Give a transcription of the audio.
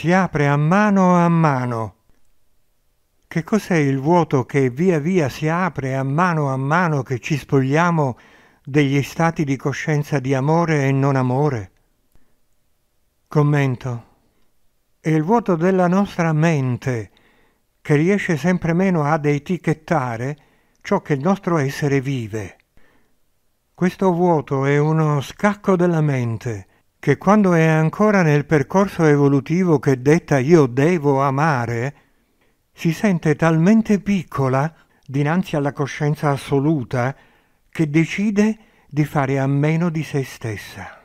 si apre a mano a mano. Che cos'è il vuoto che via via si apre a mano a mano che ci spogliamo degli stati di coscienza di amore e non amore? Commento. È il vuoto della nostra mente che riesce sempre meno ad etichettare ciò che il nostro essere vive. Questo vuoto è uno scacco della mente che quando è ancora nel percorso evolutivo che detta io devo amare, si sente talmente piccola dinanzi alla coscienza assoluta che decide di fare a meno di se stessa.